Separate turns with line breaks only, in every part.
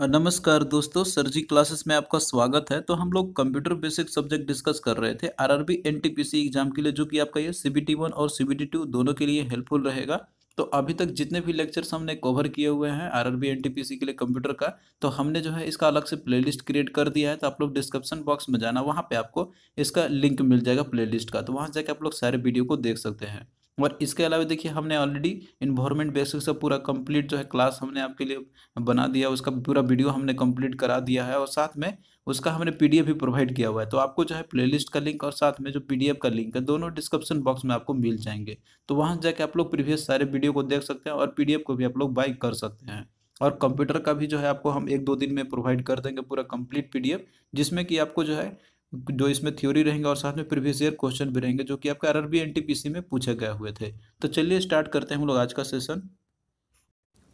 नमस्कार दोस्तों सरजी क्लासेस में आपका स्वागत है तो हम लोग कंप्यूटर बेसिक सब्जेक्ट डिस्कस कर रहे थे आरआरबी एनटीपीसी एग्जाम के लिए जो कि आपका ये सीबीटी वन और सीबीटी टू दोनों के लिए हेल्पफुल रहेगा तो अभी तक जितने भी लेक्चर्स हमने कवर किए हुए हैं आरआरबी एनटीपीसी के लिए कंप्यूटर का तो हमने जो है इसका अलग से प्ले क्रिएट कर दिया है तो आप लोग डिस्क्रिप्शन बॉक्स में जाना वहाँ पर आपको इसका लिंक मिल जाएगा प्ले का तो वहाँ जाके आप लोग सारे वीडियो को देख सकते हैं और इसके अलावा देखिए हमने ऑलरेडी इन्वॉर्मेंट बेसिक से पूरा कंप्लीट जो है क्लास हमने आपके लिए बना दिया उसका पूरा वीडियो हमने कंप्लीट करा दिया है और साथ में उसका हमने पीडीएफ भी प्रोवाइड किया हुआ है तो आपको जो है प्लेलिस्ट का लिंक और साथ में जो पीडीएफ का लिंक है दोनों डिस्क्रिप्शन बॉक्स में आपको मिल जाएंगे तो वहाँ जाके आप लोग प्रीवियस सारे वीडियो को देख सकते हैं और पीडीएफ को भी आप लोग बाई कर सकते हैं और कंप्यूटर का भी जो है आपको हम एक दो दिन में प्रोवाइड कर देंगे पूरा कंप्लीट पीडीएफ जिसमें कि आपको जो है जो इसमें थ्योरी रहेंगे और साथ में प्रीवियस ईयर क्वेश्चन भी रहेंगे जो कि आपका आर आर एनटीपीसी में पूछे गए हुए थे तो चलिए स्टार्ट करते हैं हम लोग आज का सेशन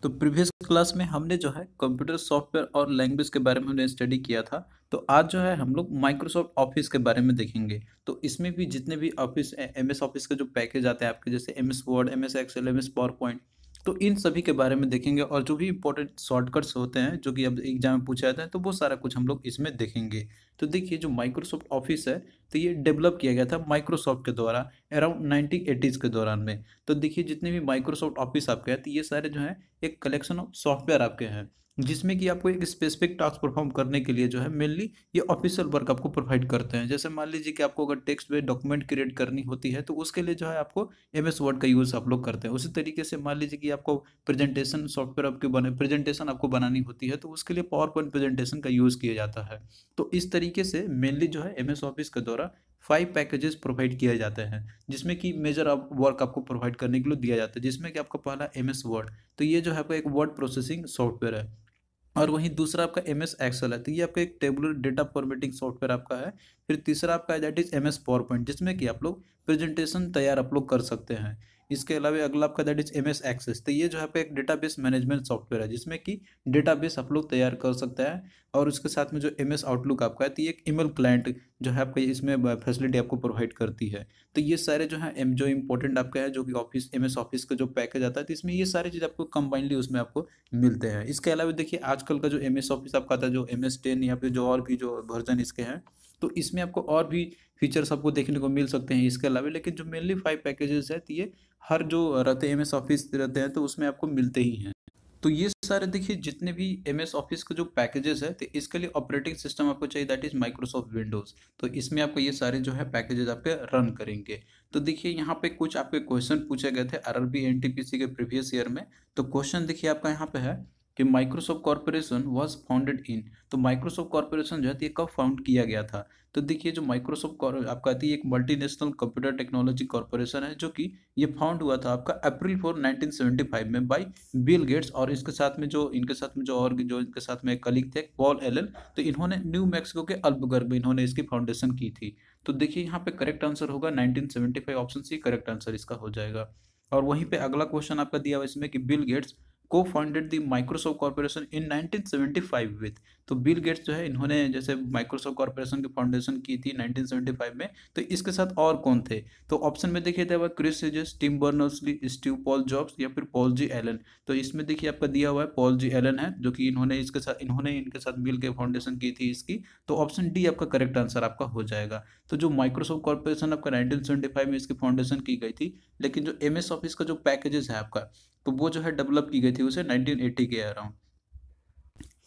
तो प्रीवियस क्लास में हमने जो है कंप्यूटर सॉफ्टवेयर और लैंग्वेज के बारे में हमने स्टडी किया था तो आज जो है हम लोग माइक्रोसॉफ्ट ऑफिस के बारे में देखेंगे तो इसमें भी जितने भी ऑफिस एम एस ऑफिस के जो पैकेज आते हैं आपके जैसे M S Word M S Excel M S power PowerPoint तो इन सभी के बारे में देखेंगे और जो भी इंपॉर्टेंट शॉर्टकट्स होते हैं जो कि अब एग्जाम में पूछा जाता है तो वो सारा कुछ हम लोग इसमें देखेंगे तो देखिए जो माइक्रोसॉफ्ट ऑफिस है तो ये डेवलप किया गया था माइक्रोसॉफ्ट के द्वारा अराउंड नाइनटीन एटीज़ के दौरान में तो देखिए जितने भी माइक्रोसॉफ्ट ऑफिस आपके हैं तो ये सारे जो हैं एक कलेक्शन ऑफ सॉफ्टवेयर आपके हैं जिसमें कि आपको एक स्पेसिफिक टास्क परफॉर्म करने के लिए जो है मेनली ये ऑफिशियल वर्क आपको प्रोवाइड करते हैं जैसे मान लीजिए कि आपको अगर टेक्स्ट बेस्ड डॉक्यूमेंट क्रिएट करनी होती है तो उसके लिए जो है आपको एम एस वर्ड का यूज़ आप लोग करते हैं उसी तरीके से मान लीजिए कि आपको प्रेजेंटेशन सॉफ्टवेयर आपके बने प्रेजेंटेशन आपको बनानी होती है तो उसके लिए पावर पॉइंट प्रेजेंटेशन का यूज़ किया जाता है तो इस तरीके से मेनली जो है एम एस ऑफिस के द्वारा फाइव पैकेजेस प्रोवाइड किए जाते हैं जिसमें कि मेजर आप वर्क आपको प्रोवाइड करने के लिए दिया जाता है जिसमें कि आपका पहला एम एस वर्ड तो ये जो है आपका एक वर्ड प्रोसेसिंग सॉफ्टवेयर है और वहीं दूसरा आपका एम एस एक्सल है तो ये आपका एक टेबुलर डेटा फॉर्मेटिंग सॉफ्टवेयर आपका है फिर तीसरा आपका that is M S power पॉइंट जिसमें कि आप लोग प्रेजेंटेशन तैयार आप लोग कर सकते हैं इसके अलावा अगला आपका दैट इज एम एस एक्सेस तो ये जो है एक डेटाबेस मैनेजमेंट सॉफ्टवेयर है जिसमें कि डेटाबेस आप लोग तैयार कर सकते हैं और उसके साथ में जो एम एस आउटलुक आपका है तो ये एक ईमेल क्लाइंट जो है आपका इसमें फैसिलिटी आपको प्रोवाइड करती है तो ये सारे जो है एम जो इम्पोर्टेंट आपका है जो कि ऑफिस एम एस ऑफिस का जो पैकेज आता है तो इसमें ये सारी चीज़ आपको कंबाइनली उसमें आपको मिलते हैं इसके अलावा देखिए आजकल का जो एम एस ऑफिस आपका आता है जो एम एस टेन या फिर जो और भी जो वर्जन इसके हैं तो इसमें आपको और भी फीचर्स आपको देखने को मिल सकते हैं इसके अलावा लेकिन जो मेनली फाइव पैकेजेस है ये हर जो रहते हैं एम ऑफिस रहते हैं तो उसमें आपको मिलते ही हैं तो ये सारे देखिए जितने भी एम ऑफिस के जो पैकेजेस है तो इसके लिए ऑपरेटिंग सिस्टम आपको चाहिए दैट इज़ माइक्रोसॉफ्ट विंडोज़ तो इसमें आपको ये सारे जो है पैकेजेस आपके रन करेंगे तो देखिए यहाँ पे कुछ आपके क्वेश्चन पूछे गए थे आर आर के प्रीवियस ईयर में तो क्वेश्चन देखिए आपका यहाँ पे है कि Microsoft Corporation was founded in तो माइक्रोसॉफ्ट कॉरपोरेशन जो है तो ये कब फाउंड किया गया था तो देखिए जो माइक्रोसॉफ्ट आपका आती तो है एक मल्टीनेशनल कंप्यूटर टेक्नोलॉजी कॉरपोरेशन है जो कि ये फाउंड हुआ था आपका अप्रैल फोर 1975 में बाय बिल गेट्स और इसके साथ में जो इनके साथ में जो और जो इनके साथ में कलीग थे पॉल एलन तो इन्होंने न्यू मैक्सिको के अल्बगर्ग में इन्होंने इसकी फाउंडेशन की थी तो देखिए यहाँ पे करेक्ट आंसर होगा 1975 ऑप्शन सी करेक्ट आंसर इसका हो जाएगा और वहीं पे अगला क्वेश्चन आपका दिया हुआ इसमें कि Bill Gates co-founded the Microsoft Corporation in 1975 with तो बिल गेट्स जो है इन्होंने जैसे माइक्रोसॉफ्ट कॉरपोरेशन की फाउंडेशन की थी 1975 में तो इसके साथ और कौन थे तो ऑप्शन में देखिए था Chris Hedges Tim Berners Lee Steve Paul Jobs या फिर पॉल जी एलन तो इसमें देखिए आपका दिया हुआ है पॉल जी एलन है जो कि इन्होंने इसके साथ इन्होंने इनके साथ बिल के फाउंडेशन की थी इसकी तो ऑप्शन डी आपका करेक्ट आंसर आपका हो जाएगा तो जो माइक्रोसॉफ्ट कॉरपोरेशन आपका नाइनटीन में इसकी फाउंडेशन की गई थी लेकिन जो एम ऑफिस का जो पैकेजेस है आपका तो वो जो है डेवलप की गई थी उसे 1980 के अराउंड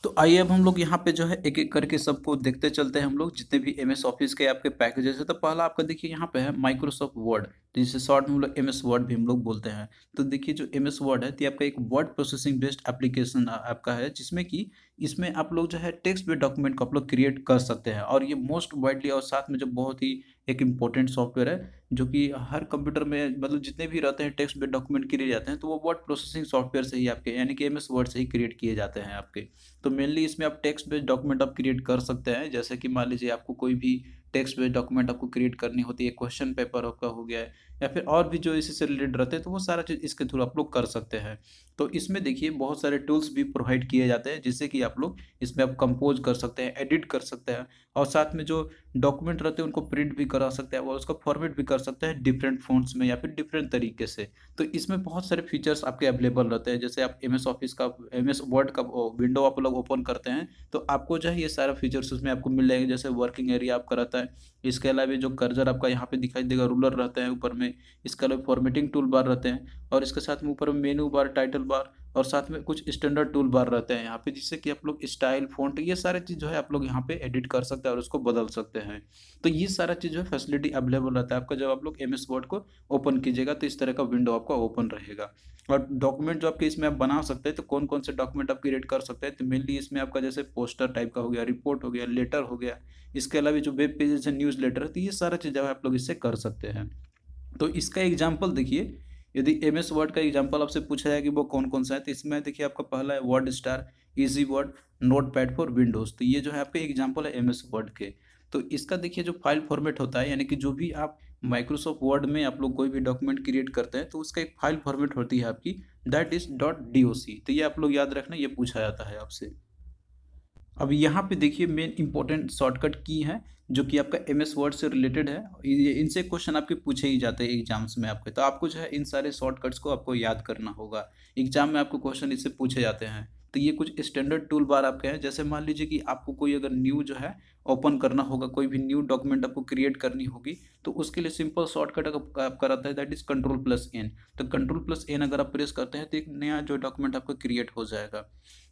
तो आइए अब हम लोग यहाँ पे जो है एक एक करके सबको देखते चलते हैं हम लोग जितने भी एम एस ऑफिस के आपके पैकेजेस है तो पहला आपका देखिए यहाँ पे है माइक्रोसॉफ्ट वर्ड जिसे शॉर्ट में हम लोग एम वर्ड भी हम लोग बोलते हैं तो देखिए जो एम एस वर्ड है तो आपका एक वर्ड प्रोसेसिंग बेस्ड एप्लीकेशन आपका है जिसमें कि इसमें आप लोग जो है टेक्स्ट बेस्ड डॉक्यूमेंट को आप लोग क्रिएट कर सकते हैं और ये मोस्ट वाइडली और साथ में जो बहुत ही एक इम्पोर्टेंट सॉफ्टवेयर है जो कि हर कंप्यूटर में मतलब जितने भी रहते हैं टेक्स्ट बेस्ड डॉक्यूमेंट क्रिएट जाते हैं तो वो वर्ड प्रोसेसिंग सॉफ्टवेयर से ही आपके यानी कि एम एस वर्ड से ही क्रिएट किए जाते हैं आपके तो मेनली इसमें आप टेक्स्ट बेस्ड डॉक्यूमेंट आप क्रिएट कर सकते हैं जैसे कि मान लीजिए आपको कोई भी टेक्स्ट बेस्ड डॉक्यूमेंट आपको क्रिएट करनी होती है क्वेश्चन पेपर आपका हो गया है या फिर और भी जो इसी से रिलेटेड रहते हैं तो वो सारा चीज़ इसके थ्रू आप लोग कर सकते हैं तो इसमें देखिए बहुत सारे टूल्स भी प्रोवाइड किए जाते हैं जिससे कि आप लोग इसमें आप कंपोज कर सकते हैं एडिट कर सकते हैं और साथ में जो डॉक्यूमेंट रहते हैं उनको प्रिंट भी करा सकते हैं और उसका फॉर्मेट भी कर सकते हैं डिफरेंट फोन्स में या फिर डिफरेंट तरीके से तो इसमें बहुत सारे फीचर्स आपके अवेलेबल रहते हैं जैसे आप एम एस ऑफिस का एम एस वर्ड का विंडो आप लोग ओपन करते हैं तो आपको जो है ये सारा फीचर्स उसमें आपको मिल जाएंगे जैसे वर्किंग एरिया आपका रहता है रहता है इसके अलावा जो कर्जर आपका यहाँ पे दिखाई देगा रूलर रहता है ऊपर में इसके अलावा फॉर्मेटिंग टूल बार रहते हैं और इसके साथ में ऊपर मेनू बार टाइटल बार और साथ में कुछ स्टैंडर्ड टूल बार रहते हैं यहाँ पे जिससे कि आप लोग स्टाइल फ़ॉन्ट ये सारे चीज़ जो है आप लोग यहाँ पे एडिट कर सकते हैं और उसको बदल सकते हैं तो ये सारा चीज़ जो है फैसिलिटी अवेलेबल रहता है आपका जब आप लोग एम एस वर्ड को ओपन कीजिएगा तो इस तरह का विंडो आपका ओपन रहेगा और डॉक्यूमेंट जो आपके इसमें आप बना सकते हैं तो कौन कौन से डॉक्यूमेंट आप क्रिएट कर सकते हैं तो मेनली इसमें आपका जैसे पोस्टर टाइप का हो गया रिपोर्ट हो गया लेटर हो गया इसके अलावा जो वेब पेजेस है न्यूज़ लेटर है तो ये सारा चीज़ आप लोग इससे कर सकते हैं तो इसका एग्जाम्पल देखिए यदि एम एस वर्ड का एग्जाम्पल आपसे पूछा जाए कि वो कौन कौन सा है तो इसमें देखिए आपका पहला है WordStar easy word notepad for Windows तो ये जो है आपके एग्जाम्पल है एम एस वर्ड के तो इसका देखिए जो फाइल फॉर्मेट होता है यानी कि जो भी आप माइक्रोसॉफ्ट वर्ड में आप लोग कोई भी डॉक्यूमेंट क्रिएट करते हैं तो उसका एक फाइल फॉर्मेट होती है आपकी that is dot D O C तो ये आप लोग याद रखना ये पूछा जाता है आपसे अब यहाँ पे देखिए मेन इंपॉर्टेंट शॉर्टकट की है जो कि आपका एम एस वर्ड से रिलेटेड है इनसे क्वेश्चन आपके पूछे ही जाते हैं एग्जाम्स में आपके तो आपको जो है इन सारे शॉर्टकट्स को आपको याद करना होगा एग्जाम में आपको क्वेश्चन इससे पूछे जाते हैं तो ये कुछ स्टैंडर्ड टूल बार आपके हैं जैसे मान लीजिए कि आपको कोई अगर न्यू जो है ओपन करना होगा कोई भी न्यू डॉक्यूमेंट आपको क्रिएट करनी होगी तो उसके लिए सिंपल शॉर्टकट आपका आपका रहता है that is control plus N तो कंट्रोल प्लस एन अगर आप तो प्रेस करते हैं तो एक नया जो डॉक्यूमेंट आपका क्रिएट हो जाएगा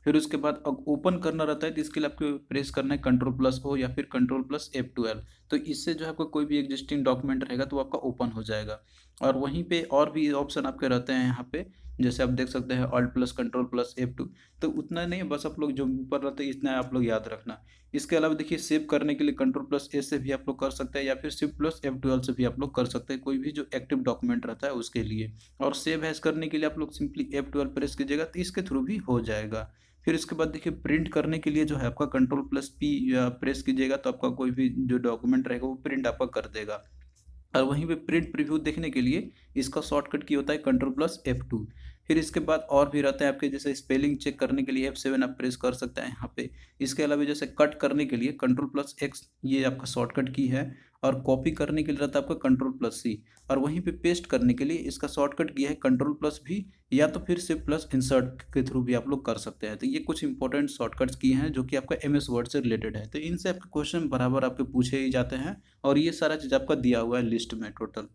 फिर उसके बाद ओपन करना रहता है तो इसके लिए आपको प्रेस करना है कंट्रोल प्लस ओ या फिर कंट्रोल प्लस एफ ट्वेल्व तो इससे जो है आपका कोई भी एग्जिस्टिंग डॉक्यूमेंट रहेगा तो आपका ओपन हो जाएगा और वहीं पे और भी ऑप्शन आपके रहते हैं यहाँ पे जैसे आप देख सकते हैं alt plus control plus F two तो उतना नहीं बस आप लोग जो ऊपर रहते हैं इतना आप लोग याद रखना इसके अलावा देखिए सेव करने के लिए कंट्रोल प्लस ए से भी आप लोग कर सकते हैं या फिर शिफ्ट प्लस एफ ट्वेल्व से भी आप लोग कर सकते हैं कोई भी जो एक्टिव डॉक्यूमेंट रहता है उसके लिए और सेव हैस करने के लिए आप लोग सिंपली एफ ट्वेल्व प्रेस कीजिएगा तो इसके थ्रू भी हो जाएगा फिर इसके बाद देखिए प्रिंट करने के लिए जो है आपका कंट्रोल प्लस पी प्रेस कीजिएगा तो आपका कोई भी जो डॉक्यूमेंट रहेगा वो प्रिंट आपका कर देगा और वहीं पे प्रिंट प्रीव्यू देखने के लिए इसका शॉर्टकट की होता है कंट्रोल प्लस एफ टू फिर इसके बाद और भी रहते हैं आपके जैसे स्पेलिंग चेक करने के लिए एफ सेवन आप प्रेस कर सकते हैं यहाँ पे इसके अलावा जैसे कट करने के लिए कंट्रोल प्लस एक्स ये आपका शॉर्टकट की है और कॉपी करने के लिए रहता है आपका कंट्रोल प्लस सी और वहीं पे पेस्ट करने के लिए इसका शॉर्टकट किया है कंट्रोल प्लस भी या तो फिर से प्लस इंसर्ट के थ्रू भी आप लोग कर सकते हैं तो ये कुछ इंपॉर्टेंट शॉर्टकट्स किए हैं जो कि आपका एम एस वर्ड से रिलेटेड है तो इनसे आपके क्वेश्चन बराबर आपके पूछे ही जाते हैं और ये सारा चीज़ आपका दिया हुआ है लिस्ट में टोटल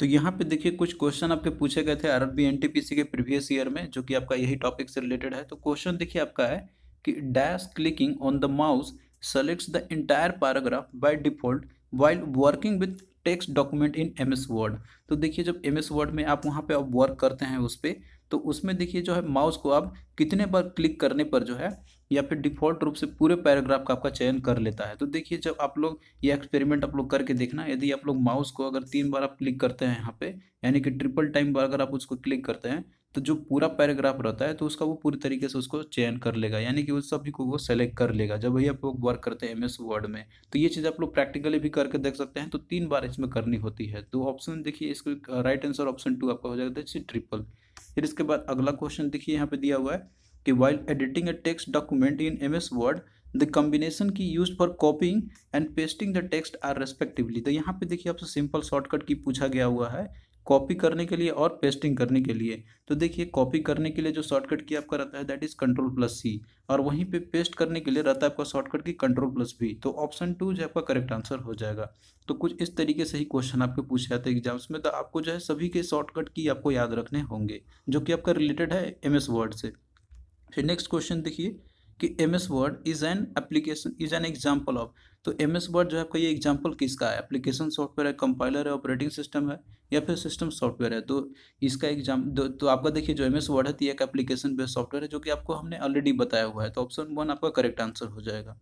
तो यहाँ पे देखिए कुछ क्वेश्चन आपके पूछे गए थे आरआरबी एनटीपीसी के प्रीवियस ईयर में जो कि आपका यही टॉपिक से रिलेटेड है तो क्वेश्चन देखिए आपका है कि dash clicking on the mouse selects the entire paragraph by default while working with text document in M S word तो देखिए जब एम एस वर्ड में आप वहाँ पे आप वर्क करते हैं उस पर तो उसमें देखिए जो है माउस को आप कितने बार क्लिक करने पर जो है या फिर डिफ़ॉल्ट रूप से पूरे पैराग्राफ का आपका चयन कर लेता है तो देखिए जब आप लोग ये एक्सपेरिमेंट आप लोग करके देखना यदि आप लोग माउस को अगर तीन बार आप क्लिक करते हैं यहाँ पे यानी कि ट्रिपल टाइम बार अगर आप उसको क्लिक करते हैं तो जो पूरा पैराग्राफ रहता है तो उसका वो पूरी तरीके से उसको चयन कर लेगा यानी कि उस सभी को वो सेलेक्ट कर लेगा जब भी आप लोग वर्क करते हैं एमएस वर्ड में तो ये चीज़ आप लोग प्रैक्टिकली भी करके देख सकते हैं तो तीन बार इसमें करनी होती है तो ऑप्शन देखिए इसको राइट आंसर ऑप्शन टू आपका हो जाता है ट्रिपल फिर इसके बाद अगला क्वेश्चन देखिए यहाँ पे दिया हुआ है कि editing a text document in M S word the combination key use for copying and pasting the text are respectively तो यहाँ पे देखिए आपसे सिंपल शॉर्टकट की पूछा गया हुआ है कॉपी करने के लिए और पेस्टिंग करने के लिए तो देखिए कॉपी करने के लिए जो शॉर्टकट की आपका रहता है that is control plus C और वहीं पे पेस्ट करने के लिए रहता है आपका शॉर्टकट की कंट्रोल प्लस भी तो ऑप्शन टू जो आपका करेक्ट आंसर हो जाएगा तो कुछ इस तरीके से ही क्वेश्चन आपके पूछे जाते हैं एग्जाम्स में तो आपको जो है सभी के शॉर्टकट की आपको याद रखने होंगे जो कि आपका रिलेटेड है एम वर्ड से फिर नेक्स्ट क्वेश्चन देखिए कि M S word is an application is an example of तो एम एस वर्ड जो है आपका ये एग्जाम्पल किसका है एप्लीकेशन सॉफ्टवेयर है कंपाइलर है ऑपरेटिंग सिस्टम है या फिर सिस्टम सॉफ्टवेयर है तो इसका एग्जाम तो, तो आपका देखिए जो एम एस वर्ड है तो एक एप्लीकेशन बेस्ड सॉफ्टवेयर है जो कि आपको हमने ऑलरेडी बताया हुआ है तो ऑप्शन वन आपका करेक्ट आंसर हो जाएगा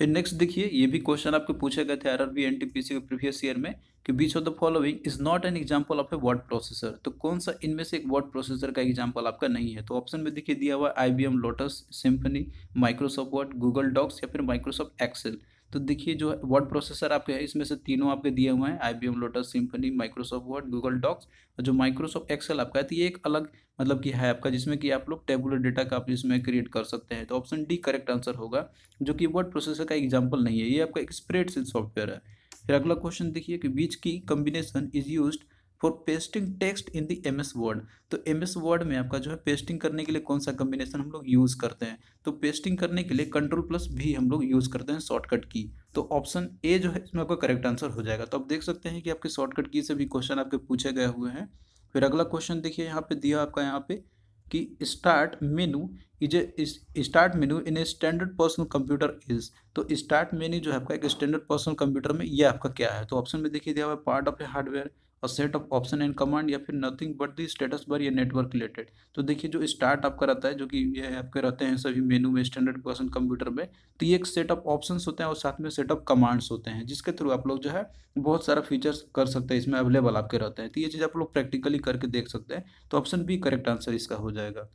फिर नेक्स्ट देखिए ये भी क्वेश्चन आपके पूछे गए थे R R B N T P C के प्रीवियस ईयर में कि which of the following is not an example of a word processor तो कौन सा इनमें से एक वर्ड प्रोसेसर का एग्जाम्पल आपका नहीं है तो ऑप्शन में देखिए दिया हुआ I B M Lotus Symphony Microsoft Word Google Docs या फिर माइक्रोसॉफ्ट एक्सेल तो देखिए जो वर्ड प्रोसेसर आपके है इसमें से तीनों आपके दिए हुए हैं I B M Lotus Symphony Microsoft Word Google Docs और जो माइक्रोसॉफ्ट एक्सेल आपका है तो ये एक अलग मतलब कि है आपका जिसमें कि आप लोग टेबुलर डेटा का आप इसमें क्रिएट कर सकते हैं तो ऑप्शन डी करेक्ट आंसर होगा जो कि वर्ड प्रोसेसर का एग्जाम्पल नहीं है ये आपका एक स्प्रेड सॉफ्टवेयर है फिर अगला क्वेश्चन देखिए कि which key combination is use for pasting text in the M S word तो एम एस वर्ड में आपका जो है पेस्टिंग करने के लिए कौन सा कम्बिनेशन हम लोग यूज़ करते हैं तो पेस्टिंग करने के लिए कंट्रोल प्लस भी हम लोग यूज़ करते हैं शॉर्टकट की तो ऑप्शन ए जो है इसमें आपका करेक्ट आंसर हो जाएगा तो आप देख सकते हैं कि आपके शॉर्टकट की से भी क्वेश्चन आपके पूछे गए हुए हैं फिर अगला क्वेश्चन देखिए यहाँ पे दिया आपका यहाँ पे कि start menu is a start menu in a standard personal computer is तो स्टार्ट मेनू जो है आपका एक स्टैंडर्ड पर्सनल कंप्यूटर में ये आपका क्या है तो ऑप्शन में देखिए दिया हुआ है part of a hardware a set of option and command या फिर nothing but the status bar या नेटवर्क रिलेटेड तो देखिए जो स्टार्ट आपका रहता है जो कि ये आपके रहते हैं सभी मेनू में स्टैंडर्ड पर्सन कंप्यूटर में तो ये एक सेट ऑफ ऑप्शन होते हैं और साथ में सेट ऑफ कमांड्स होते हैं जिसके थ्रू आप लोग जो है बहुत सारा फीचर्स कर सकते हैं इसमें अवेलेबल आपके रहते हैं तो ये चीज़ आप लोग प्रैक्टिकली करके देख सकते हैं तो ऑप्शन बी करेक्ट आंसर इसका हो जाएगा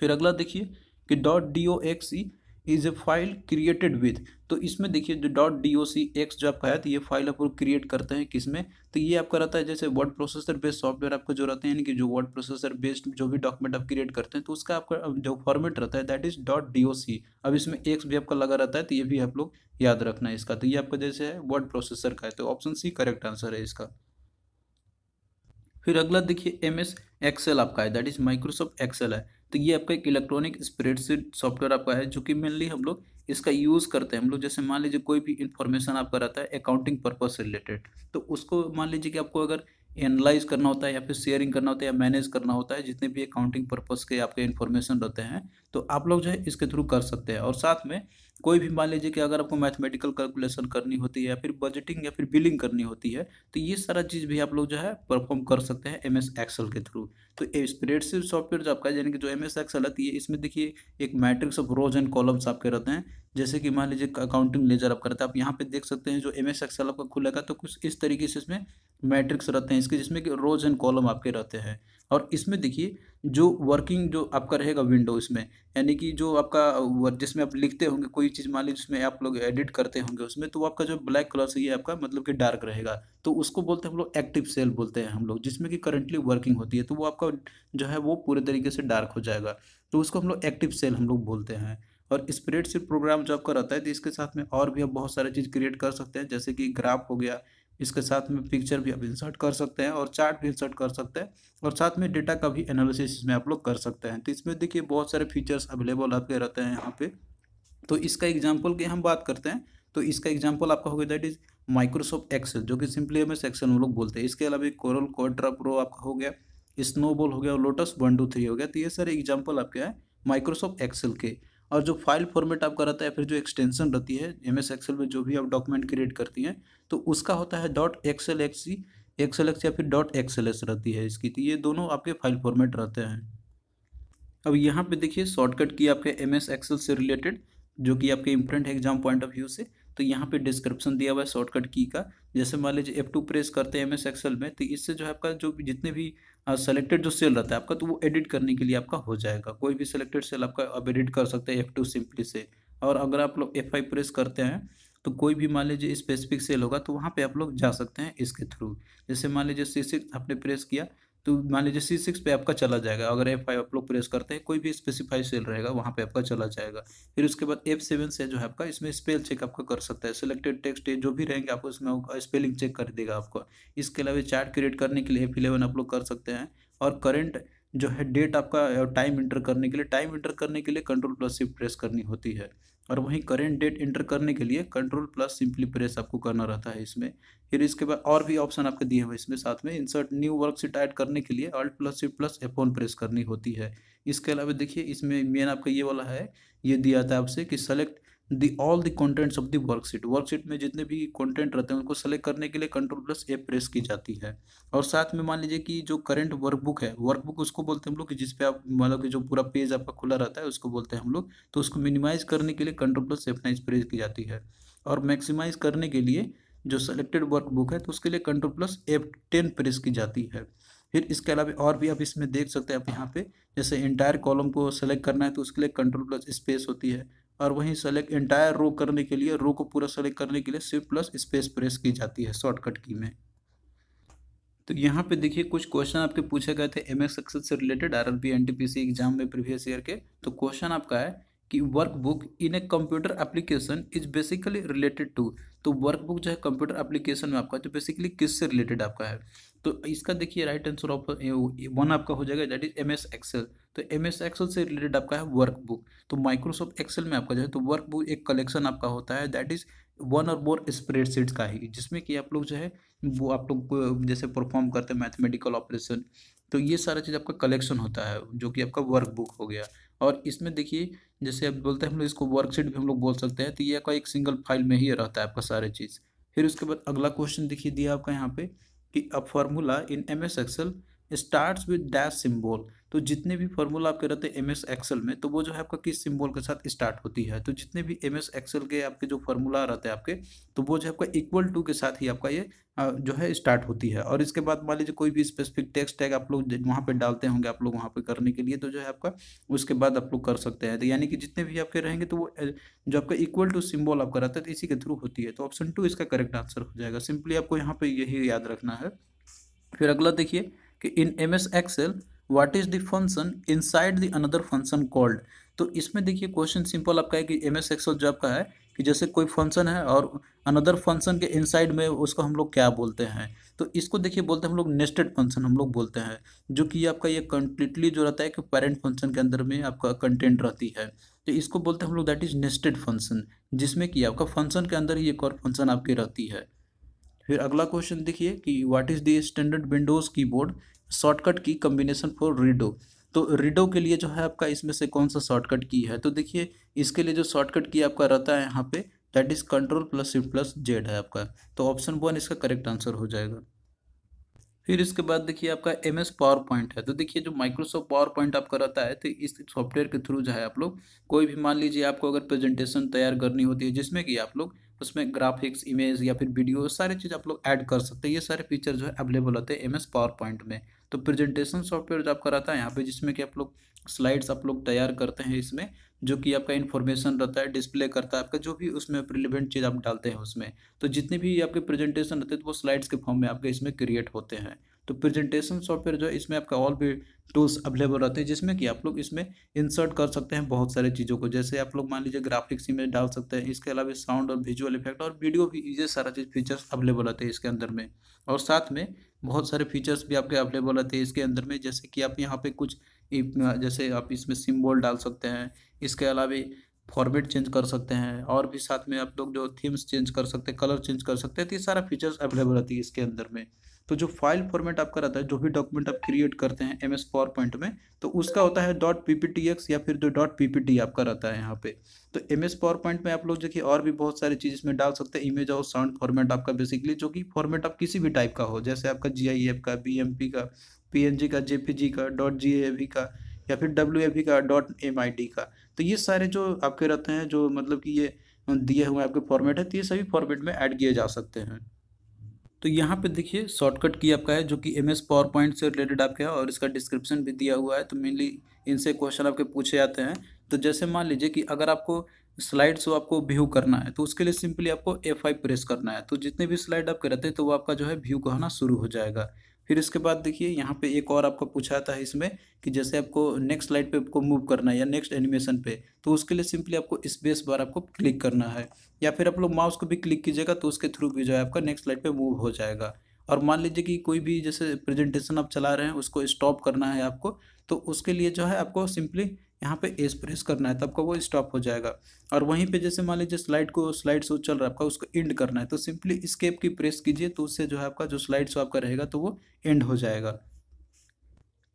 फिर अगला देखिए कि dot D O X E is a file created with तो इसमें देखिए जो dot D O C X जो आपका है तो ये फाइल आपको क्रिएट करते हैं किसमें तो ये आपका रहता है जैसे वर्ड प्रोसेसर बेस्ड सॉफ्टवेयर आपका जो रहते हैं यानी कि जो वर्ड प्रोसेसर बेस्ड जो भी डॉक्यूमेंट आप क्रिएट करते हैं तो उसका आपका जो फॉर्मेट रहता है that is dot D O C अब इसमें एक्स भी आपका लगा रहता है तो ये भी आप लोग याद रखना है इसका तो ये आपका जैसे है वर्ड प्रोसेसर का है तो ऑप्शन सी करेक्ट आंसर है इसका फिर अगला देखिए एम एस एक्सेल आपका है दैट इज माइक्रोसॉफ्ट एक्सेल है तो ये आपका एक इलेक्ट्रॉनिक स्प्रेडशीट सॉफ्टवेयर आपका है जो कि मेनली हम लोग इसका यूज़ करते हैं हम लोग जैसे मान लीजिए कोई भी इन्फॉर्मेशन आपका रहता है अकाउंटिंग पर्पज से रिलेटेड तो उसको मान लीजिए कि आपको अगर एनालाइज करना होता है या फिर शेयरिंग करना होता है या मैनेज करना होता है जितने भी अकाउंटिंग पर्पज़ के आपके इन्फॉर्मेशन रहते हैं तो आप लोग जो है इसके थ्रू कर सकते हैं और साथ में कोई भी मान लीजिए कि अगर आपको मैथमेटिकल कैलकुलेशन करनी होती है या फिर बजटिंग या फिर बिलिंग करनी होती है तो ये सारा चीज़ भी आप लोग जो है परफॉर्म कर सकते हैं एम एस एक्सल के थ्रू तो स्प्रेडशीट सॉफ्टवेयर जो आपका यानी कि जो एम एस एक्सल आती है इसमें देखिए एक matrix of rows and columns आपके रहते हैं जैसे कि मान लीजिए अकाउंटिंग लेजर आप करते हैं आप यहाँ पे देख सकते हैं जो एम एस एक्सल आपका खुलेगा तो कुछ इस तरीके से इसमें मैट्रिक्स रहते हैं इसके जिसमें कि रोज एंड कॉलम आपके रहते हैं और इसमें देखिए जो वर्किंग जो आपका रहेगा विंडो इसमें यानी कि जो आपका जिसमें आप लिखते होंगे कोई चीज़ मान लीजिए जिसमें आप लोग एडिट करते होंगे उसमें तो आपका जो ब्लैक कलर से ये आपका मतलब कि डार्क रहेगा तो उसको बोलते हैं हम लोग एक्टिव सेल बोलते हैं हम लोग जिसमें कि करंटली वर्किंग होती है तो वो आपका जो है वो पूरे तरीके से डार्क हो जाएगा तो उसको हम लोग एक्टिव सेल हम लोग बोलते हैं और स्प्रेड प्रोग्राम जो आपका रहता है तो इसके साथ में और भी आप बहुत सारी चीज़ क्रिएट कर सकते हैं जैसे कि ग्राफ हो गया इसके साथ में पिक्चर भी आप इंसर्ट कर सकते हैं और चार्ट भी इंसर्ट कर सकते हैं और साथ में डेटा का भी एनालिसिस इसमें आप लोग कर सकते हैं तो इसमें देखिए बहुत सारे फीचर्स अवेलेबल आपके रहते हैं यहाँ पे तो इसका एग्जाम्पल की हम बात करते हैं तो इसका एग्जाम्पल आपका हो गया दैट इज माइक्रोसॉफ्ट एक्सेल जो कि सिंपली एम सेक्शन एक्सेल हम लोग बोलते हैं इसके अलावा कोरल कोड्रा प्रो आपका हो गया स्नोबॉल हो गया और लोटस वन टू थ्री हो गया तो ये सारे एग्जाम्पल आपके हैं माइक्रोसॉफ्ट एक्सेल के और जो फाइल फॉर्मेट आपका रहता है फिर जो एक्सटेंशन रहती है एम एस एक्सेल में जो भी आप डॉक्यूमेंट क्रिएट करती हैं तो उसका होता है dot Excel X E Excel X या फिर डॉट एक्सेल एस रहती है इसकी तो ये दोनों आपके फाइल फॉर्मेट रहते हैं अब यहाँ पे देखिए शॉर्टकट की आपके एम एस एक्सेल से रिलेटेड जो कि आपके important exam point of view से तो यहाँ पे डिस्क्रिप्शन दिया हुआ है शॉर्टकट की का जैसे मान लीजिए एफ टू प्रेस करते हैं एम एस एक्सेल में तो इससे जो है आपका जो जितने भी सेलेक्टेड हाँ, जो सेल रहता है आपका तो वो एडिट करने के लिए आपका हो जाएगा कोई भी सेलेक्टेड सेल आपका अब एडिट कर सकते हैं एफ टू सिंपली से और अगर आप लोग एफ फाइव प्रेस करते हैं तो कोई भी मान लीजिए स्पेसिफिक सेल होगा तो वहाँ पे आप लोग जा सकते हैं इसके थ्रू जैसे मान लीजिए सी सिक्स आपने प्रेस किया तो मान लीजिए सी सिक्स पे आपका चला जाएगा अगर एफ फाइव आप लोग प्रेस करते हैं कोई भी स्पेसिफाइड सेल रहेगा वहाँ पे आपका चला जाएगा फिर उसके बाद एफ सेवन से जो है आपका इसमें स्पेल चेक आपका कर सकता है सिलेक्टेड टेक्स्ट जो भी रहेंगे आपको इसमें स्पेलिंग चेक कर देगा आपको इसके अलावा चार्ट क्रिएट करने के लिए एफ इलेवन आप लोग कर सकते हैं और करेंट जो है डेट आपका टाइम इंटर करने के लिए टाइम इंटर करने के लिए कंट्रोल प्लस शिफ्ट प्रेस करनी होती है और वहीं करेंट डेट इंटर करने के लिए कंट्रोल प्लस सिंपली प्रेस आपको करना रहता है इसमें फिर इसके बाद और भी ऑप्शन आपके दिए हुए इसमें साथ में इंसर्ट न्यू वर्कशीट ऐड करने के लिए alt plus C plus F one press करनी होती है इसके अलावा देखिए इसमें मेन आपका ये वाला है ये दिया था आपसे कि select the all the contents of the worksheet worksheet में जितने भी कंटेंट रहते हैं उनको सेलेक्ट करने के लिए कंट्रोल प्लस ए प्रेस की जाती है और साथ में मान लीजिए कि जो करंट वर्कबुक है वर्कबुक उसको बोलते हैं हम लोग कि जिसपे आप मान मतलब लो कि जो पूरा पेज आपका खुला रहता है उसको बोलते हैं हम लोग तो उसको मिनिमाइज करने के लिए control plus F nine press की जाती है और मैक्सिमाइज करने के लिए जो सेलेक्टेड वर्कबुक है तो उसके लिए control plus F ten press की जाती है फिर इसके अलावा और भी आप इसमें देख सकते हैं आप यहाँ पे जैसे इंटायर कॉलम को सेलेक्ट करना है तो उसके लिए कंट्रोल प्लस स्पेस होती है और वहीं सेलेक्ट इंटायर रो करने के लिए रो को पूरा सेलेक्ट करने के लिए सिर्फ प्लस स्पेस प्रेस की जाती है शॉर्टकट की में तो यहाँ पे देखिए कुछ क्वेश्चन आपके पूछे गए थे एम एक्स एक्सेल से related R RRB NTPC exam में प्रीवियस ईयर के तो क्वेश्चन आपका है कि workbook in a computer application is basically related to तो वर्कबुक जो है कंप्यूटर एप्लीकेशन में आपका जो तो बेसिकली किससे रिलेटेड आपका है तो इसका देखिए राइट आंसर ऑफ वन आपका हो जाएगा that is M S Excel तो एम एस एक्सेल से रिलेटेड आपका है वर्क बुक तो माइक्रोसॉफ्ट एक्सेल में आपका जो है तो वर्क बुक एक कलेक्शन आपका होता है दैट इज वन और मोर स्प्रेडशीट्स का ही जिसमें कि आप लोग जो है वो आप लोग जैसे परफॉर्म करते हैं मैथमेटिकल ऑपरेशन तो ये सारा चीज़ आपका कलेक्शन होता है जो कि आपका वर्क बुक हो गया और इसमें देखिए जैसे आप बोलते हैं हम लोग इसको वर्कशीट भी हम लोग बोल सकते हैं तो ये आपका एक सिंगल फाइल में ही रहता है आपका सारे चीज़ फिर उसके बाद अगला क्वेश्चन देखिए दिया आपका यहाँ पे कि अब formula in M S Excel starts with dash symbol तो जितने भी फॉर्मूला आपके रहते हैं एम एस एक्सल में तो वो जो है आपका किस सिम्बॉल के साथ स्टार्ट होती है तो जितने भी एम एस एक्सल के आपके जो फॉर्मूला रहते हैं आपके तो वो जो है आपका इक्वल टू के साथ ही आपका ये जो है स्टार्ट होती है और इसके बाद मान लीजिए कोई भी स्पेसिफिक टेक्स्ट टैग आप लोग वहाँ पे डालते होंगे आप लोग वहाँ पे करने के लिए तो जो है आपका उसके बाद आप लोग कर सकते हैं तो यानी कि जितने भी आपके रहेंगे तो वो जो आपका इक्वल टू सिम्बॉल आपका रहता है तो इसी के थ्रू होती है तो ऑप्शन टू इसका करेक्ट आंसर हो जाएगा सिंपली आपको यहाँ पर यही याद रखना है फिर अगला देखिए कि in M S Excel what is the function inside the another function called तो इसमें देखिए क्वेश्चन सिंपल आपका है कि एम एस एक्सेल जो आपका है कि जैसे कोई फंक्शन है और अनदर फंक्शन के इनसाइड में उसको हम लोग क्या बोलते हैं तो इसको देखिए बोलते हैं हम लोग नेस्टेड फंक्शन हम लोग बोलते हैं जो कि आपका ये कंप्लीटली जो रहता है कि पेरेंट फंक्शन के अंदर में आपका कंटेंट रहती है तो इसको बोलते हैं हम लोग दैट इज़ नेस्टेड फंक्शन जिसमें कि आपका फंक्शन के अंदर ही एक और फंक्शन आपकी रहती है फिर अगला क्वेश्चन देखिए कि what is the standard Windows keyboard shortcut key combination for redo तो रीडो के लिए जो है आपका इसमें से कौन सा शॉर्टकट की है तो देखिए इसके लिए जो शॉर्टकट की आपका रहता है यहाँ पे that is control plus shift plus Z है आपका तो ऑप्शन वन इसका करेक्ट आंसर हो जाएगा फिर इसके बाद देखिए आपका एम एस पावर पॉइंट है तो देखिए जो माइक्रोसॉफ्ट पावर पॉइंट आपका रहता है तो इस सॉफ्टवेयर के थ्रू जो है आप लोग कोई भी मान लीजिए आपको अगर प्रेजेंटेशन तैयार करनी होती है जिसमें कि आप लोग उसमें ग्राफिक्स इमेज या फिर वीडियो सारे चीज़ आप लोग ऐड कर सकते हैं ये सारे फीचर जो है अवेलेबल होते हैं एम एस पावर पॉइंट में तो प्रेजेंटेशन सॉफ्टवेयर जो आपका रहता है यहाँ पे जिसमें कि आप लोग स्लाइड्स आप लोग तैयार करते हैं इसमें जो कि आपका इन्फॉर्मेशन रहता है डिस्प्ले करता है आपका जो भी उसमें रिलेवेंट चीज़ आप डालते हैं उसमें तो जितने भी आपके प्रेजेंटेशन रहते हैं तो वो स्लाइड्स के फॉर्म में आपके इसमें क्रिएट होते हैं तो प्रेजेंटेशन सॉफ्टवेयर जो है इसमें आपका और भी टूल्स अवेलेबल रहते हैं जिसमें कि आप लोग इसमें इंसर्ट कर सकते हैं बहुत सारे चीज़ों को जैसे आप लोग मान लीजिए ग्राफिक्स इमेज डाल सकते हैं इसके अलावा साउंड और विजुअल इफेक्ट और वीडियो भी ये सारा चीज़ फीचर्स अवेलेबल रहते हैं इसके अंदर में और साथ में बहुत सारे फीचर्स भी आपके अवेलेबल रहते हैं इसके अंदर में जैसे कि आप यहाँ पर कुछ जैसे आप इसमें सिम्बॉल डाल सकते हैं इसके अलावा फॉर्मेट चेंज कर सकते हैं और भी साथ में आप लोग जो थीम्स चेंज कर सकते हैं कलर चेंज कर सकते हैं तो ये सारा फीचर्स अवेलेबल रहती है इसके अंदर में तो जो फाइल फॉर्मेट आपका रहता है जो भी डॉक्यूमेंट आप क्रिएट करते हैं एम एस पावर पॉइंट में तो उसका होता है dot P P T X या फिर जो डॉट पी पी टी आपका रहता है यहाँ पे तो एम एस पावर पॉइंट में आप लोग देखिए और भी बहुत सारी चीज़ इसमें डाल सकते हैं इमेज और साउंड फॉर्मेट आपका बेसिकली जो कि फॉर्मेट आप किसी भी टाइप का हो जैसे आपका जी आई एफ का बी एम पी का पी एन जी का जे पी जी का डॉट जी ए वी का या फिर डब्ल्यू ए वी का डॉट एम आई डी का तो ये सारे जो आपके रहते हैं जो मतलब कि ये दिए हुए आपके फॉर्मेट है तो ये सभी फॉर्मेट में ऐड किए जा सकते हैं तो यहाँ पे देखिए शॉर्टकट की आपका है जो कि एम एस पावर पॉइंट से रिलेटेड आपका है और इसका डिस्क्रिप्शन भी दिया हुआ है तो मेनली इनसे क्वेश्चन आपके पूछे जाते हैं तो जैसे मान लीजिए कि अगर आपको स्लाइड आपको व्यू करना है तो उसके लिए सिंपली आपको एफ प्रेस करना है तो जितने भी स्लाइड आपके रहते हैं तो वो आपका जो है व्यू कहना शुरू हो जाएगा फिर उसके बाद देखिए यहाँ पे एक और आपका पूछा था इसमें कि जैसे आपको नेक्स्ट स्लाइड पे आपको मूव करना है या नेक्स्ट एनिमेशन पे तो उसके लिए सिंपली आपको स्पेस बार आपको क्लिक करना है या फिर आप लोग माउस को भी क्लिक कीजिएगा तो उसके थ्रू भी जो है आपका नेक्स्ट स्लाइड पे मूव हो जाएगा और मान लीजिए कि कोई भी जैसे प्रेजेंटेशन आप चला रहे हैं उसको स्टॉप करना है आपको तो उसके लिए जो है आपको सिंपली यहाँ पे एस प्रेस करना है तो आपका वो स्टॉप हो जाएगा और वहीं पे जैसे मान लीजिए स्लाइड को स्लाइड शो चल रहा है आपका उसको एंड करना है तो सिंपली स्केप की प्रेस कीजिए तो उससे जो है आपका जो स्लाइड शो आपका रहेगा तो वो एंड हो जाएगा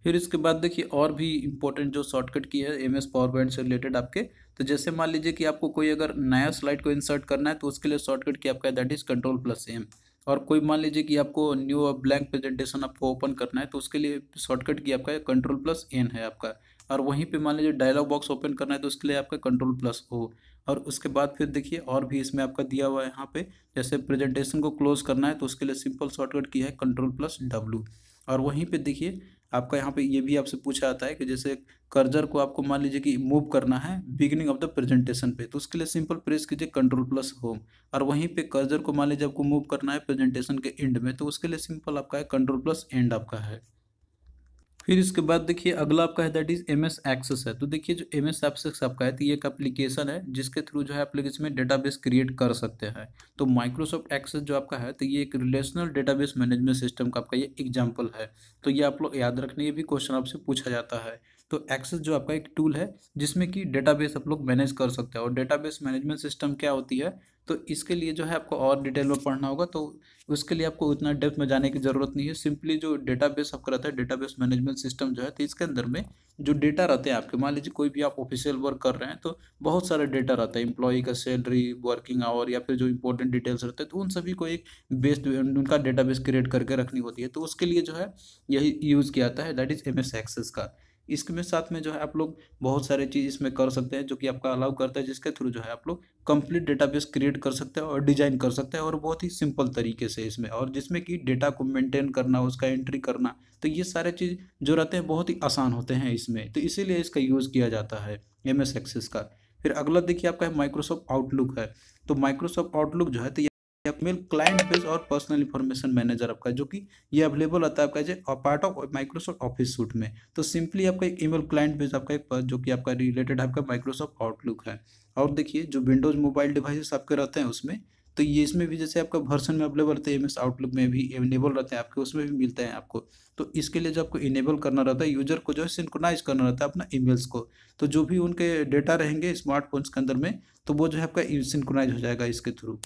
फिर इसके बाद देखिए और भी इंपॉर्टेंट जो शॉर्टकट की है एम एस पावर पॉइंट से रिलेटेड आपके तो जैसे मान लीजिए कि आपको कोई अगर नया स्लाइड को इंसर्ट करना है तो उसके लिए शॉर्टकट की आपका that is control plus M और कोई मान लीजिए कि आपको न्यू और ब्लैंक प्रेजेंटेशन आपको ओपन करना है तो उसके लिए शॉर्टकट की आपका कंट्रोल प्लस एन है आपका और वहीं पे मान लीजिए डायलॉग बॉक्स ओपन करना है तो उसके लिए आपका कंट्रोल प्लस हो और उसके बाद फिर देखिए और भी इसमें आपका दिया हुआ है यहाँ पे जैसे प्रेजेंटेशन को क्लोज करना है तो उसके लिए सिंपल शॉर्टकट की है कंट्रोल प्लस डब्लू और वहीं पे देखिए आपका यहाँ पे ये भी आपसे पूछा जाता है कि जैसे कर्जर को आपको मान लीजिए कि मूव करना है बिगिनिंग ऑफ द प्रेजेंटेशन पे तो उसके लिए सिंपल प्रेस कीजिए कंट्रोल प्लस होम और वहीं पे कर्जर को मान लीजिए आपको मूव करना है प्रेजेंटेशन के एंड में तो उसके लिए सिंपल आपका है कंट्रोल प्लस एंड आपका है फिर इसके बाद देखिए अगला आपका है that is M S Access है तो देखिए जो एम एस एक्सेस आपका है तो ये एक एप्लीकेशन है जिसके थ्रू जो है लोग में डेटाबेस क्रिएट कर सकते हैं तो माइक्रोसॉफ्ट एक्सेस जो आपका है तो ये एक रिलेशनल डेटाबेस मैनेजमेंट सिस्टम का आपका ये एग्जाम्पल है तो ये आप लोग याद रखने ये भी क्वेश्चन आपसे पूछा जाता है तो एक्सेस जो आपका एक टूल है जिसमें कि डेटाबेस आप लोग मैनेज कर सकते हैं और डेटाबेस मैनेजमेंट सिस्टम क्या होती है तो इसके लिए जो है आपको और डिटेल में पढ़ना होगा तो उसके लिए आपको उतना डेप्थ में जाने की ज़रूरत नहीं है सिंपली जो डेटाबेस आपका रहता है डेटाबेस मैनेजमेंट सिस्टम जो है तो इसके अंदर में जो डेटा रहते हैं आपके मान लीजिए कोई भी आप ऑफिशियल वर्क कर रहे हैं तो बहुत सारे डेटा रहता है इंप्लॉई का सैलरी वर्किंग आवर या फिर जो इंपॉर्टेंट डिटेल्स रहते हैं तो उन सभी को एक बेस उनका डेटाबेस क्रिएट करके रखनी होती है तो उसके लिए जो है यही यूज़ किया जाता है that is M S Access का इसके साथ में जो है आप लोग बहुत सारे चीज़ इसमें कर सकते हैं जो कि आपका अलाउ करता है जिसके थ्रू जो है आप लोग कंप्लीट डेटाबेस क्रिएट कर सकते हैं और डिजाइन कर सकते हैं और बहुत ही सिंपल तरीके से इसमें और जिसमें कि डेटा को मेंटेन करना उसका एंट्री करना तो ये सारे चीज़ जो रहते हैं बहुत ही आसान होते हैं इसमें तो इसीलिए इसका यूज़ किया जाता है एम एस एक्सेस का फिर अगला देखिए आपका है माइक्रोसॉफ्ट आउटलुक है तो माइक्रोसॉफ्ट आउटलुक जो है तो मेल क्लाइंट पेज और पर्सनल इन्फॉर्मेशन मैनेजर आपका जो कि ये अवेलेबल होता है आपका जो part of Microsoft Office suite में तो सिंपली आपका एक ईमेल क्लाइंट पेज आपका एक जो कि आपका रिलेटेड आपका माइक्रोसॉफ्ट आउटलुक है और देखिए जो विंडोज मोबाइल डिवाइसेस आपके रहते हैं उसमें तो ये इसमें भी जैसे आपका वर्सन में अवेलेबल रहते हैं एम एस आउटलुक में भी अवेलेबल रहते हैं आपके उसमें भी मिलते हैं आपको तो इसके लिए जो आपको इनेबल करना रहता है यूजर को जो है सिंक्रोनाइज करना रहता है अपना ईमेल्स को तो जो भी उनके डेटा रहेंगे स्मार्टफोन्स के अंदर में तो वो जो है आपका सिंक्रोनाइज हो जाएगा इसके थ्रू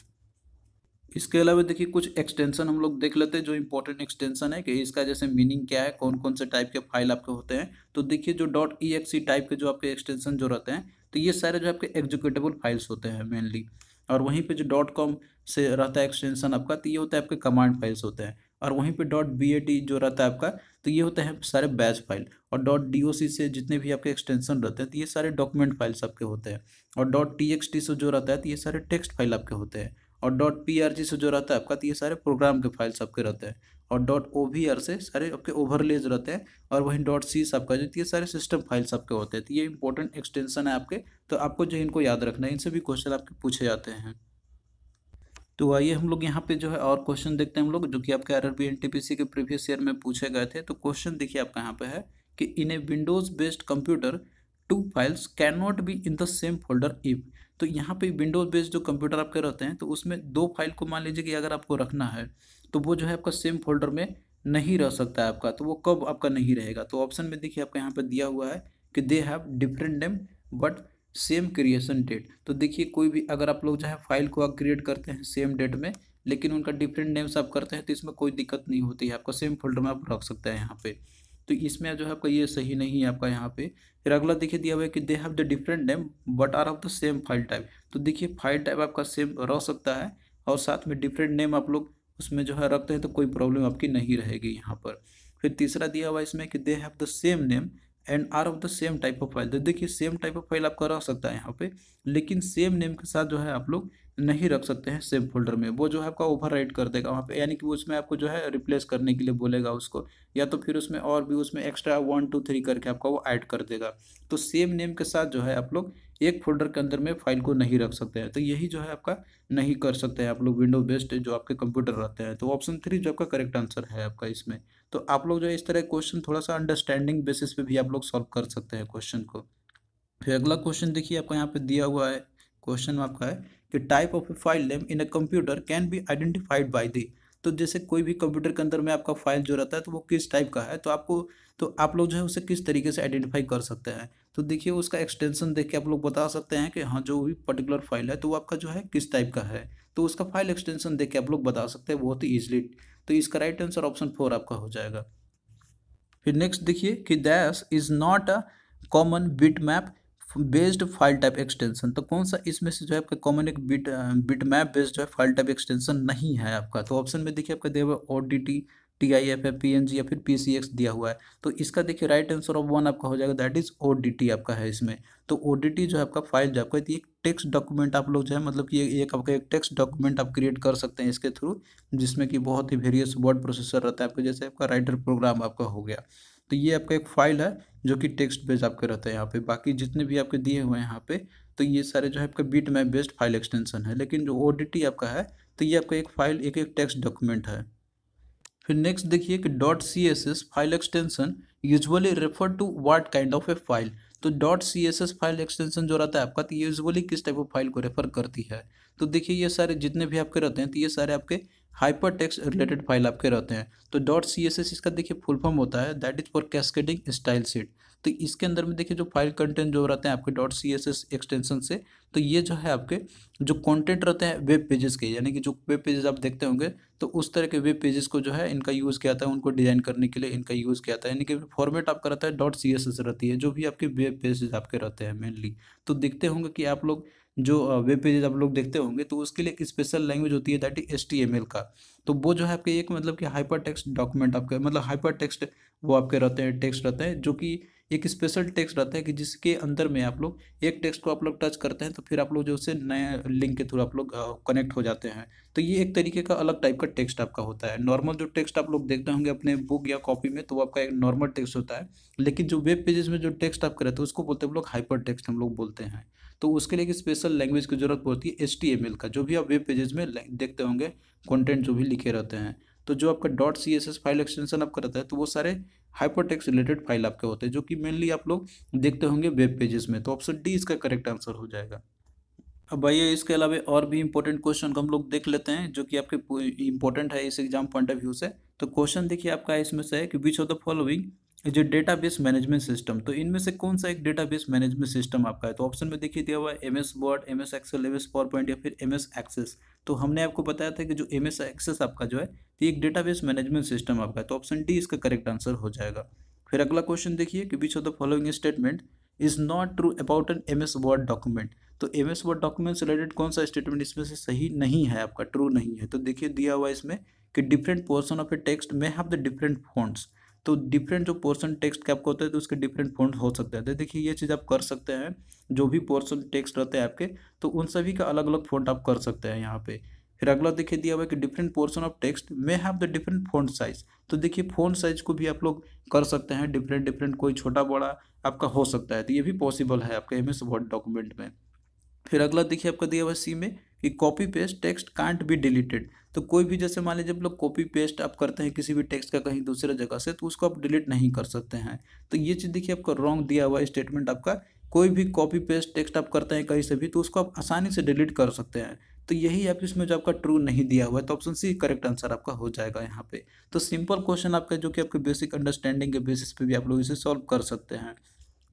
इसके अलावा देखिए कुछ एक्सटेंशन हम लोग देख लेते हैं जो इम्पोर्टेंट एक्सटेंशन है कि इसका जैसे मीनिंग क्या है कौन कौन से टाइप के फाइल आपके होते हैं तो देखिए जो डॉट ई टाइप के जो आपके एक्सटेंशन जो रहते हैं तो ये सारे जो आपके एग्जीक्यूटेबल फाइल्स होते हैं मेनली और वहीं पर जो डॉट कॉम से रहता है एक्सटेंशन आपका तो ये होता है आपके कमांड फाइल्स होते हैं और वहीं पर डॉट बी ए टी जो रहता है आपका तो ये होते हैं सारे बैच फाइल और डॉट डी ओ सी से जितने भी आपके एक्सटेंशन रहते हैं तो ये सारे डॉक्यूमेंट फाइल्स आपके होते हैं और डॉट टी एक्स टी से जो रहता है तो ये सारे टेक्स्ट फाइल आपके होते हैं और डॉट पी आर जी से जो रहता है आपका तो ये सारे प्रोग्राम के फाइल्स आपके रहते हैं और डॉट ओ वी आर से सारे आपके ओवरलेज रहते हैं और वहीं डॉट सी आपका जो तो ये सारे सिस्टम फाइल्स आपके होते हैं तो ये इंपॉर्टेंट एक्सटेंशन है आपके तो आपको जो इनको याद रखना है इनसे भी क्वेश्चन आपके पूछे जाते हैं तो आइए हम लोग यहाँ पे जो है और क्वेश्चन देखते हैं हम लोग जो कि आपके R R B N T P C के प्रीवियस ईयर में पूछे गए थे तो क्वेश्चन देखिए आपका यहाँ पे है कि in a Windows based computer two files can not be in the same folder if तो यहाँ पे विंडोज बेस्ड जो कंप्यूटर आपके रहते हैं तो उसमें दो फाइल को मान लीजिए कि अगर आपको रखना है तो वो जो है आपका सेम फोल्डर में नहीं रह सकता है आपका तो वो कब आपका नहीं रहेगा तो ऑप्शन में देखिए आपका यहाँ पर दिया हुआ है कि they have different name but same creation date तो देखिए कोई भी अगर आप लोग जो है फाइल को आप क्रिएट करते हैं सेम डेट में लेकिन उनका डिफरेंट नेम्स आप करते हैं तो इसमें कोई दिक्कत नहीं होती है आपका सेम फोल्डर में आप रख सकते हैं यहाँ पे तो इसमें जो है आपका ये सही नहीं है आपका यहाँ पे फिर अगला देखिए दिया हुआ है कि they have the different name but are of the same file type तो देखिए फाइल टाइप आपका सेम रह सकता है और साथ में डिफरेंट नेम आप लोग उसमें जो है रखते हैं तो कोई प्रॉब्लम आपकी नहीं रहेगी यहाँ पर फिर तीसरा दिया हुआ है इसमें कि they have the same name and are of the same type of file तो देखिए सेम टाइप ऑफ फाइल आपका रह सकता है यहाँ पे लेकिन सेम नेम के साथ जो है आप लोग नहीं रख सकते हैं सेव फोल्डर में वो जो है आपका ओवर राइट कर देगा वहाँ पे यानी कि वो उसमें आपको जो है रिप्लेस करने के लिए बोलेगा उसको या तो फिर उसमें और भी उसमें एक्स्ट्रा वन टू थ्री करके आपका वो ऐड कर देगा तो सेम नेम के साथ जो है आप लोग एक फोल्डर के अंदर में फाइल को नहीं रख सकते हैं तो यही जो है आपका नहीं कर सकते हैं आप लोग विंडो बेस्ड जो आपके कंप्यूटर रहते हैं तो ऑप्शन थ्री जो आपका करेक्ट आंसर है आपका इसमें तो आप लोग जो है इस तरह क्वेश्चन थोड़ा सा अंडरस्टैंडिंग बेसिस पे भी आप लोग सॉल्व कर सकते हैं क्वेश्चन को फिर अगला क्वेश्चन देखिए आपका यहाँ पे दिया हुआ है क्वेश्चन आपका है कि type of a file name in a computer can be identified by the तो जैसे कोई भी कंप्यूटर के अंदर में आपका फाइल जो रहता है तो वो किस टाइप का है तो आपको तो आप लोग जो है उसे किस तरीके से आइडेंटिफाई कर सकते हैं तो देखिए उसका एक्सटेंशन देख के आप लोग बता सकते हैं कि हाँ जो भी पर्टिकुलर फाइल है तो वो आपका जो है किस टाइप का है तो उसका फाइल एक्सटेंशन देख के आप लोग बता सकते हैं बहुत ही ईजिली तो इसका राइट आंसर ऑप्शन फोर आपका हो जाएगा फिर नेक्स्ट देखिए कि dash is not a common bit map based file type extension तो कौन सा इसमें से जो है आपका कॉमन एक बिट बिट मैप बेस्ड जो है फाइल टाइप एक्सटेंशन नहीं है आपका तो ऑप्शन में देखिए आपका दिया O D T T I F है पी एन जी या फिर पी सी एक्स दिया हुआ है तो इसका देखिए राइट आंसर ऑफ वन आपका हो जाएगा that is O D T आपका है इसमें तो ओ डी टी जो है आपका फाइल जो आपका एक टेक्स्ट डॉक्यूमेंट आप लोग जो है मतलब कि एक आपका एक टेक्स्ट डॉक्यूमेंट आप क्रिएट कर सकते हैं इसके थ्रू जिसमें कि बहुत ही वेरियस वर्ड प्रोसेसर रहता है आपका जैसे आपका राइटर प्रोग्राम आपका हो गया तो ये आपका एक फाइल है जो कि टेक्स्ट बेस्ड आपके रहते हैं यहाँ पे बाकी जितने भी आपके दिए हुए हैं यहाँ पे तो ये सारे जो है आपका bit map based file extension है लेकिन जो ओ आपका है तो ये आपका एक फाइल एक एक टेक्स्ट डॉक्यूमेंट है फिर नेक्स्ट देखिए कि dot C S S file extension usually refer to what kind of a file तो dot C S S file extension जो रहता है आपका तो यूजअली किस टाइप ऑफ फाइल को रेफर करती है तो देखिए ये सारे जितने भी आपके रहते हैं तो ये सारे आपके हाइपर टेक्स रिलेटेड फाइल आपके रहते हैं तो डॉट सी एस एस इसका देखिए फुल फॉर्म होता है that is for cascading style sheet तो इसके अंदर में देखिए जो फाइल कंटेंट जो रहते हैं आपके dot C S S extension से तो ये जो है आपके जो कंटेंट रहते हैं वेब पेजेस के यानी कि जो वेब पेजेस आप देखते होंगे तो उस तरह के वेब पेजेस को जो है इनका यूज़ किया जाता है उनको डिज़ाइन करने के लिए इनका यूज़ किया जाता है यानी कि फॉर्मेट आपका रहता है डॉट सी एस एस रहती है जो भी आपके वेब पेजेस आपके रहते हैं मेनली तो देखते होंगे कि आप लोग जो वेब पेजेज आप लोग देखते होंगे तो उसके लिए एक स्पेशल लैंग्वेज होती है दैट इज एस का तो वो जो है आपके एक मतलब कि हाइपर टेक्स्ट डॉक्यूमेंट आपके मतलब हाइपर टेक्स्ट वो आपके रहते हैं टेक्स्ट रहते हैं जो कि एक स्पेशल टेक्स्ट रहता है कि जिसके अंदर में आप लोग एक टेक्स्ट को आप लोग टच करते हैं तो फिर आप लोग जो उससे नए लिंक के थ्रू आप लोग कनेक्ट हो जाते हैं तो ये एक तरीके का अलग टाइप का टेक्स्ट आपका होता है नॉर्मल जो टेक्स्ट आप लोग देखते होंगे अपने बुक या कॉपी में तो वो आपका एक नॉर्मल टेक्स्ट होता है लेकिन जो वेब पेजेस में जो टेक्स्ट आप करते हैं तो उसको बोलते हैं हम लोग हाइपर टेक्स्ट हम लोग बोलते हैं तो उसके लिए एक स्पेशल लैंग्वेज की ज़रूरत पड़ती है एस टी एम एल का जो भी आप वेब पेजेज में देखते होंगे कॉन्टेंट जो भी लिखे रहते हैं तो जो आपका dot C S S file extension आपका रहता है तो वो सारे हाइपरटेक्स रिलेटेड फाइल आपके होते हैं जो कि मेनली आप लोग देखते होंगे वेब पेजेस में तो ऑप्शन डी इसका करेक्ट आंसर हो जाएगा अब भैया इसके अलावा और भी इंपॉर्टेंट क्वेश्चन हम लोग देख लेते हैं जो कि आपके इंपॉर्टेंट है इस एग्जाम पॉइंट ऑफ व्यू से तो क्वेश्चन देखिए आपका इसमें से है कि विच ऑफ द फॉलोइंग जो डेटाबेस मैनेजमेंट सिस्टम तो इनमें से कौन सा एक डेटाबेस मैनेजमेंट सिस्टम आपका है तो ऑप्शन में देखिए दिया हुआ है M S Word M S Excel M S power PowerPoint या फिर एम एस एक्सेस तो हमने आपको बताया था कि जो एम एस एक्सेस आपका जो है तो एक डेटाबेस मैनेजमेंट सिस्टम आपका है तो ऑप्शन डी इसका करेक्ट आंसर हो जाएगा फिर अगला क्वेश्चन देखिए कि which of the following statement is not true about an M S Word document तो एम एस वर्ड डॉक्यूमेंट से रिलेटेड कौन सा स्टेटमेंट इसमें से सही नहीं है आपका ट्रू नहीं है तो देखिए दिया हुआ इसमें कि different portion of a text may have the different fonts तो डिफरेंट जो पोर्सन टेक्स्ट का आपका होता है तो उसके डिफरेंट फोन हो सकते हैं तो देखिए ये चीज़ आप कर सकते हैं जो भी पोर्सन टेक्स्ट रहते हैं आपके तो उन सभी का अलग अलग फोन आप कर सकते हैं यहाँ पे फिर अगला देखिए दिया हुआ है कि different portion of text may have the different font size तो देखिए फोन साइज को भी आप लोग कर सकते हैं डिफरेंट डिफरेंट कोई छोटा बड़ा आपका हो सकता है तो ये भी पॉसिबल है आपके एम एस वर्ड डॉक्यूमेंट में फिर अगला देखिए आपका दिया हुआ सी में कि copy paste text can't be deleted तो कोई भी जैसे मान लीजिए जब लोग कॉपी पेस्ट आप करते हैं किसी भी टेक्स्ट का कहीं दूसरे जगह से तो उसको आप डिलीट नहीं कर सकते हैं तो ये चीज़ देखिए आपका रॉन्ग दिया हुआ स्टेटमेंट आपका कोई भी कॉपी पेस्ट टेक्स्ट आप करते हैं कहीं से भी तो उसको आप आसानी से डिलीट कर सकते हैं तो यही आप इसमें जो आपका ट्रू नहीं दिया हुआ है तो ऑप्शन सी करेक्ट आंसर आपका हो जाएगा यहाँ पे तो सिंपल क्वेश्चन आपका जो कि आपके बेसिक अंडरस्टैंडिंग के बेसिस पे भी आप लोग इसे सॉल्व कर सकते हैं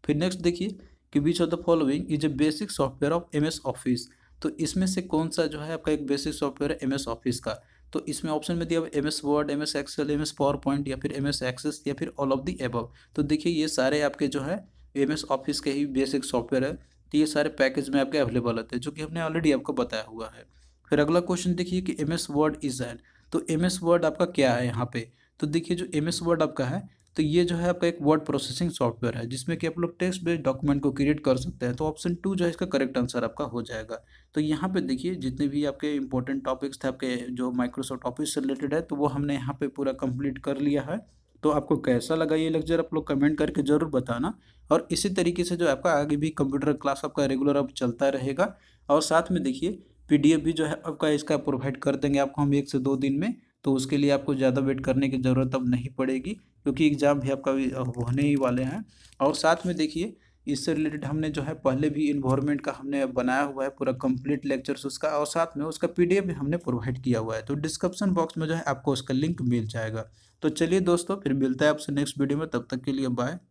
फिर नेक्स्ट देखिए कि which of the following is a basic software of M S Office तो इसमें से कौन सा जो है आपका एक बेसिक सॉफ्टवेयर है एम एस ऑफिस का तो इसमें ऑप्शन में दिया M S Word M S Excel M S power PowerPoint या फिर एम एस एक्सेस या फिर ऑल ऑफ दी एबव तो देखिए ये सारे आपके जो है एम एस ऑफिस के ही बेसिक सॉफ्टवेयर है तो ये सारे पैकेज में आपके अवेलेबल होते हैं जो कि हमने ऑलरेडी आपको बताया हुआ है फिर अगला क्वेश्चन देखिए कि M S word is an तो एम एस वर्ड आपका क्या है यहाँ पे तो देखिए जो एम एस वर्ड आपका है तो ये जो है आपका एक वर्ड प्रोसेसिंग सॉफ्टवेयर है जिसमें कि आप लोग टेक्स्ट बेस्ड डॉक्यूमेंट को क्रिएट कर सकते हैं तो ऑप्शन टू जो है इसका करेक्ट आंसर आपका हो जाएगा तो यहाँ पे देखिए जितने भी आपके इंपॉर्टेंट टॉपिक्स थे आपके जो माइक्रोसॉफ्ट ऑफिस से रिलेटेड है तो वो हमने यहाँ पर पूरा कंप्लीट कर लिया है तो आपको कैसा लगा ये लेक्चर आप लोग कमेंट करके ज़रूर बताना और इसी तरीके से जो आपका आगे भी कंप्यूटर क्लास आपका रेगुलर अब चलता रहेगा और साथ में देखिए पी भी जो है आपका इसका प्रोवाइड कर देंगे आपको हम एक से दो दिन में तो उसके लिए आपको ज़्यादा वेट करने की ज़रूरत अब नहीं पड़ेगी क्योंकि एग्ज़ाम भी आपका होने ही वाले हैं और साथ में देखिए इससे रिलेटेड हमने जो है पहले भी इन्वॉर्मेंट का हमने बनाया हुआ है पूरा कंप्लीट लेक्चर्स उसका और साथ में उसका पीडीएफ भी हमने प्रोवाइड किया हुआ है तो डिस्क्रिप्शन बॉक्स में जो है आपको उसका लिंक मिल जाएगा तो चलिए दोस्तों फिर मिलता है आपसे नेक्स्ट वीडियो में तब तक के लिए बाय